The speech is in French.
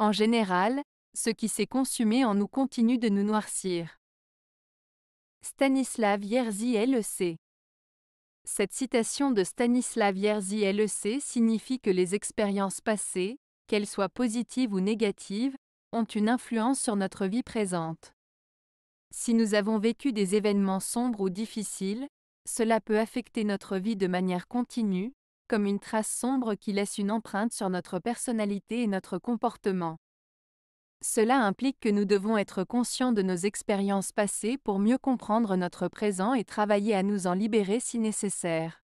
En général, ce qui s'est consumé en nous continue de nous noircir. Stanislav Yerzy LEC Cette citation de Stanislav Yerzy LEC signifie que les expériences passées, qu'elles soient positives ou négatives, ont une influence sur notre vie présente. Si nous avons vécu des événements sombres ou difficiles, cela peut affecter notre vie de manière continue, comme une trace sombre qui laisse une empreinte sur notre personnalité et notre comportement. Cela implique que nous devons être conscients de nos expériences passées pour mieux comprendre notre présent et travailler à nous en libérer si nécessaire.